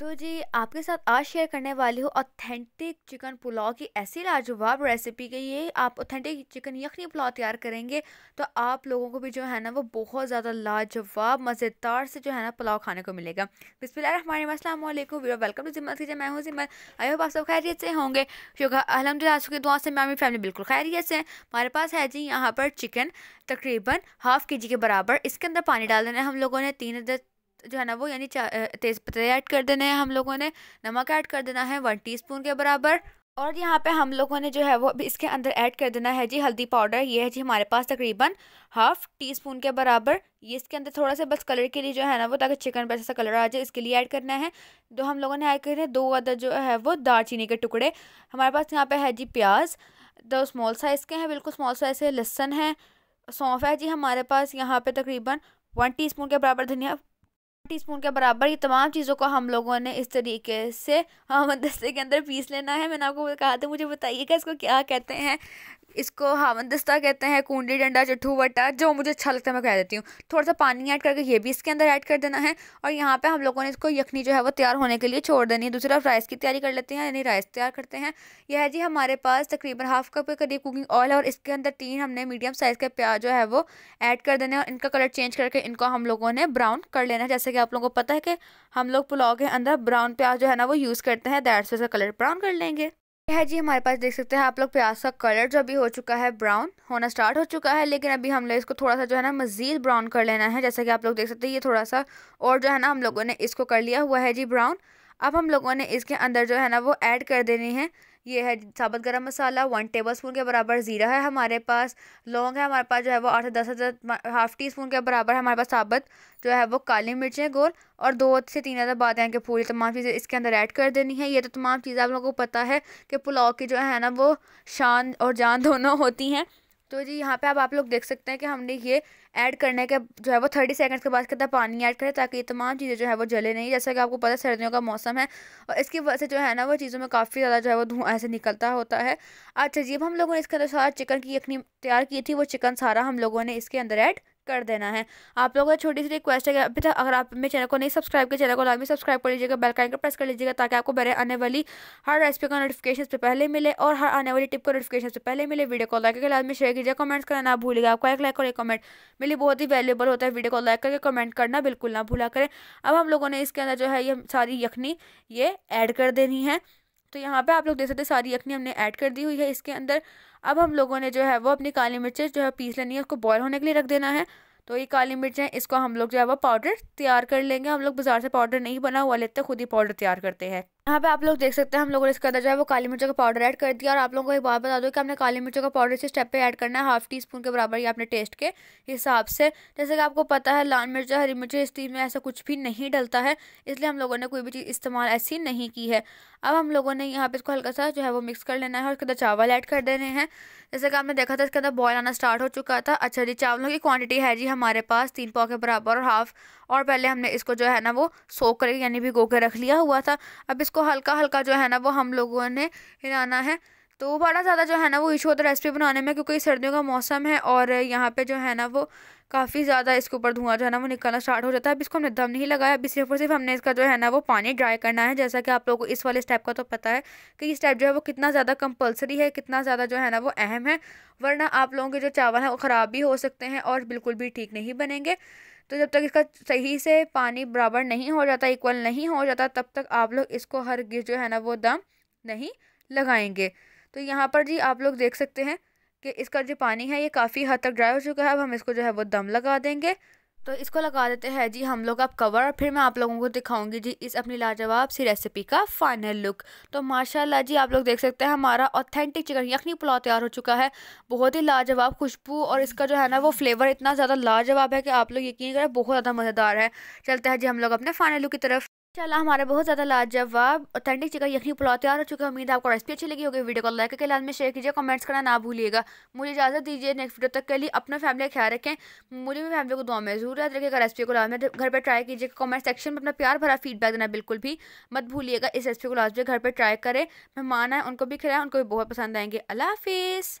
तो जी आपके साथ आज शेयर करने वाली हूँ ऑथेंटिक चिकन पुलाव की ऐसी लाजवाब रेसिपी के ये आप ऑथेंटिक चिकन यखनी पुलाव तैयार करेंगे तो आप लोगों को भी जो है ना वो बहुत ज़्यादा लाजवाब मज़ेदार से जो है ना पुलाव खाने को मिलेगा बिस्मिल्लाम वेलकम टू जिम्मत जी मैं हूँ जिम्मत आई होप आप सब खैरियत से होंगे शुक्र अलहमदिल्ला आज की दुआ से मैं फैमिली बिल्कुल खैरियत से हमारे पास है जी यहाँ पर चिकन तकरीबन हाफ़ के जी के बराबर इसके अंदर पानी डाल देना है हम लोगों ने तीन अदद जो है ना वो यानी तेज़ पत्ते ऐड कर देने हैं हम लोगों ने नमक ऐड कर देना है वन टीस्पून के बराबर और यहाँ पे हम लोगों ने जो है वो अभी इसके अंदर ऐड कर देना है जी हल्दी पाउडर ये है जी हमारे पास तकरीबन हाफ टी स्पून के बराबर ये इसके अंदर थोड़ा सा बस कलर के लिए जो है ना वो ताकि चिकन पर ऐसा कलर आ जाए इसके लिए ऐड करना है तो हम लोगों ने ऐड करना है दो अदर जो है वो दालचीनी के टुकड़े हमारे पास यहाँ पे है जी प्याज दो स्मॉल साइज़ के हैं बिल्कुल स्मॉल साइज़ से लहसन है सौंफ है जी हमारे पास यहाँ पर तकरीबन वन स्पून के बराबर धनिया टीस्पून के बराबर ये तमाम चीज़ों को हम लोगों ने इस तरीके से हम हाँ, मतलब दस्ते के अंदर पीस लेना है मैंने आपको कहा था मुझे बताइएगा इसको क्या कहते हैं इसको हावन मतलब दस्ता कहते हैं कुंडी डंडा चट्ठू वटा जो मुझे अच्छा लगता है मैं कह देती हूँ थोड़ा सा पानी ऐड करके ये भी इसके अंदर ऐड कर देना है और यहाँ पे हम लोगों ने इसको यखनी जो है वो तैयार होने के लिए छोड़ देनी है दूसरी तरफ राइस की तैयारी कर लेते हैं यानी राइस तैयार करते हैं यह है जी हमारे पास तकरीबन हाफ कप के करीब कुकिंग ऑयल और इसके अंदर तीन हमने मीडियम साइज़ के प्याज जो है वो ऐड कर देने और इनका कलर चेंज करके इनको हम लोगों ने ब्राउन कर लेना है जैसे कि आप लोगों को पता है कि हम लोग पुलाव के अंदर ब्राउन प्याज जो है ना वो यूज़ करते हैं दैट्स उसका कलर ब्राउन कर लेंगे है जी हमारे पास देख सकते हैं आप लोग प्याज का कलर जो अभी हो चुका है ब्राउन होना स्टार्ट हो चुका है लेकिन अभी हम लोग इसको थोड़ा सा जो है ना मज़ीद ब्राउन कर लेना है जैसा कि आप लोग देख सकते हैं ये थोड़ा सा और जो है ना हम लोगों ने इसको कर लिया हुआ है जी ब्राउन अब हम लोगों ने इसके अंदर जो है ना वो ऐड कर देनी है ये है साबुत गरम मसाला वन टेबल स्पून के बराबर ज़ीरा है हमारे पास लौंग है हमारे पास जो है वो आठ से दस हज़ार हाफ़ टी स्पून के बराबर हमारे पास साबुत जो है वो काली मिर्चें गोल और दो से तीन हज़ार बातें के पूरी तमाम चीज़ें इसके अंदर ऐड कर देनी है ये तो तमाम चीज़ें आप लोगों को पता है कि पुलाव की जो है ना वो शान और जान दोनों होती हैं तो जी यहाँ पे अब आप लोग देख सकते हैं कि हमने ये ऐड करने के जो है वो थर्टी सेकंड्स के बाद कितना पानी ऐड करें ताकि ये तमाम चीज़ें जो है वो जले नहीं जैसा कि आपको पता है सर्दियों का मौसम है और इसकी वजह से जो है ना वो चीज़ों में काफ़ी ज़्यादा जो है वो धुआं ऐसे निकलता होता है अच्छा जी अब हम लोगों ने इसके अंदर सारा चिकन की यखनी तैयार की थी वो चिकन सारा हम लोगों ने इसके अंदर ऐड कर देना है आप लोगों का छोटी सी रिक्वेस्ट है अभी तक अगर आप मेरे चैनल को नहीं सब्सक्राइब किया चैनल को लाजमी सब्सक्राइब कर लीजिएगा बेल आइकन प्रेस कर लीजिएगा ताकि आपको बड़े आने वाली हर रेसिपी का नोटिफिकेशन पे पहले मिले और हर आने वाली टिप का नोटिफिकेशन से पहले मिले वीडियो को लाइक करके में शेयर कीजिए कमेंट्स करना ना भूलिएगा आपको एक लाइक और एक कमेंट मेरे बहुत ही वैल्यूबल होता है वीडियो को लाइक करके कमेंट करना बिल्कुल ना भूला करें अब हम लोगों ने इसके अंदर जो है ये सारी यखनी ये ऐड कर देनी है तो यहाँ पे आप लोग देख सकते हैं सारी यखनी हमने ऐड कर दी हुई है इसके अंदर अब हम लोगों ने जो है वो अपनी काली मिर्चें जो है पीस लेनी है उसको बॉयल होने के लिए रख देना है तो ये काली मिर्च है इसको हम लोग जो है वो पाउडर तैयार कर लेंगे हम लोग बाज़ार से पाउडर नहीं बना हुआ लेते खुद ही पाउडर तैयार करते हैं यहाँ पे आप लोग देख सकते हैं हम लोगों ने इसके अंदर जो है वो काली मिर्चों का पाउडर ऐड कर दिया और आप लोगों को एक बात बता दूँ कि हमने काली मिर्चों का पाउडर इस स्टेप पे ऐड करना है हाफ टी स्पून के बराबर ही आपने टेस्ट के हिसाब से जैसे कि आपको पता है लाल मिर्च हरी मिर्च इस चीज़ में ऐसा कुछ भी नहीं डलता है इसलिए हम लोगों ने कोई भी चीज़ इस्तेमाल ऐसी नहीं की है अब हम लोगों ने यहाँ पर इसको हल्का सा जो है वो मिक्स कर लेना है और उसके अंदर चावल ऐड कर देने हैं जैसे कि आपने देखा था इसके अंदर बॉयल आना स्टार्ट हो चुका था अच्छा जी चावलों की क्वान्टिटी है जी हमारे पास तीन पाव के बराबर और हाफ और पहले हमने इसको जो है ना वो सोक करके यानी भिगो के रख लिया हुआ था अब इसको उसको हल्का हल्का जो है ना वो हम लोगों ने हिलाना है तो बड़ा ज़्यादा जो है ना वो इशू होता है रेसिपी बनाने में क्योंकि सर्दियों का मौसम है और यहाँ पे जो है ना वो काफ़ी ज़्यादा इसके ऊपर धुआं जो है ना वो निकलना स्टार्ट हो जाता है अब इसको हमने दम नहीं लगाया अभी सिर्फ और सिर्फ हमने इसका जो है ना वो पानी ड्राई करना है जैसा कि आप लोगों को इस वाले स्टेप का तो पता है कि ये स्टेप जो है वो कितना ज़्यादा कंपलसरी है कितना ज़्यादा जो है ना वो अहम है वरना आप लोगों के जो चावल हैं वो ख़राब भी हो सकते हैं और बिल्कुल भी ठीक नहीं बनेंगे तो जब तक इसका सही से पानी बराबर नहीं हो जाता इक्वल नहीं हो जाता तब तक आप लोग इसको हर गिर जो है ना वो दम नहीं लगाएंगे तो यहाँ पर जी आप लोग देख सकते हैं कि इसका जो पानी है ये काफ़ी हद तक ड्राई हो चुका है अब हम इसको जो है वो दम लगा देंगे तो इसको लगा देते हैं जी हम लोग अब कवर फिर मैं आप लोगों को दिखाऊंगी जी इस अपनी लाजवाब सी रेसिपी का फाइनल लुक तो माशाल्लाह जी आप लोग देख सकते हैं हमारा ऑथेंटिक चिकन यखनी पुलाव तैयार हो चुका है बहुत ही लाजवाब खुशबू और इसका जो है ना वो फ्लेवर इतना ज़्यादा लाजवाब है कि आप लोग यकीन करें बहुत ज़्यादा मज़ेदार है चलता है जी हम लोग अपने फाइनल लुक की तरफ इंशाल्लाह हमारा बहुत ज़्यादा लाजवाब ऑथेंटिक चिकन यखनी पुलाव तैयार हो चुका है उम्मीद आपको रेसिपी अच्छी लगी होगी वीडियो को लाइक करके लाजमी शेयर कीजिए कमेंट्स करना ना भूलिएगा मुझे इजाज़त दीजिए नेक्स्ट वीडियो तक के लिए अपना फैमिली का ख्याल रखें मुझे भी फैमिली को दुआ में जरूर याद रखिएगा रेसिपी को लाजमी घर पर ट्राई कीजिए कमेंट सेक्शन में अपना प्यार भरा फीडबैक देना बिल्कुल भी मत भूलिएगा इस रेसिपी को लाजमी घर पर ट्राई करें मेहमान आए उनको भी खिलाएं उनको भी बहुत पसंद आएंगे अल्लाह हाफिज़